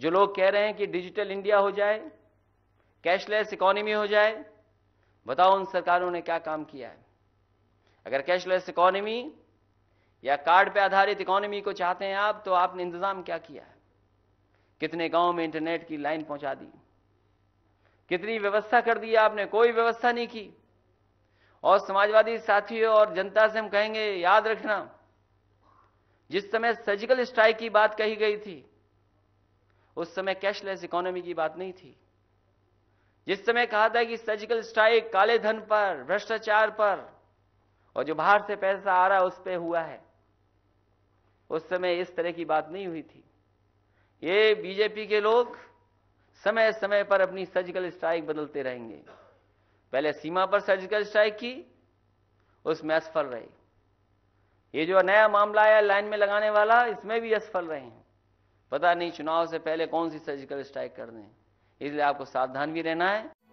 जो लोग कह रहे हैं कि डिजिटल इंडिया हो जाए कैशलेस इकोनॉमी हो जाए बताओ उन सरकारों ने क्या काम किया है अगर कैशलेस इकोनॉमी या कार्ड पे आधारित इकोनॉमी को चाहते हैं आप तो आपने इंतजाम क्या किया है कितने गांव में इंटरनेट की लाइन पहुंचा दी कितनी व्यवस्था कर दी आपने कोई व्यवस्था नहीं की और समाजवादी साथियों और जनता से हम कहेंगे याद रखना जिस समय सर्जिकल स्ट्राइक की बात कही गई थी उस समय कैशलेस इकोनॉमी की बात नहीं थी जिस समय कहा था कि सर्जिकल स्ट्राइक काले धन पर भ्रष्टाचार पर और जो बाहर से पैसा आ रहा है उस पर हुआ है उस समय इस तरह की बात नहीं हुई थी ये बीजेपी के लोग समय समय पर अपनी सर्जिकल स्ट्राइक बदलते रहेंगे पहले सीमा पर सर्जिकल स्ट्राइक की उसमें असफल रहे ये जो नया मामला आया लाइन में लगाने वाला इसमें भी असफल रहे हैं पता नहीं चुनाव से पहले कौन सी सर्जिकल स्ट्राइक करने इसलिए आपको सावधान भी रहना है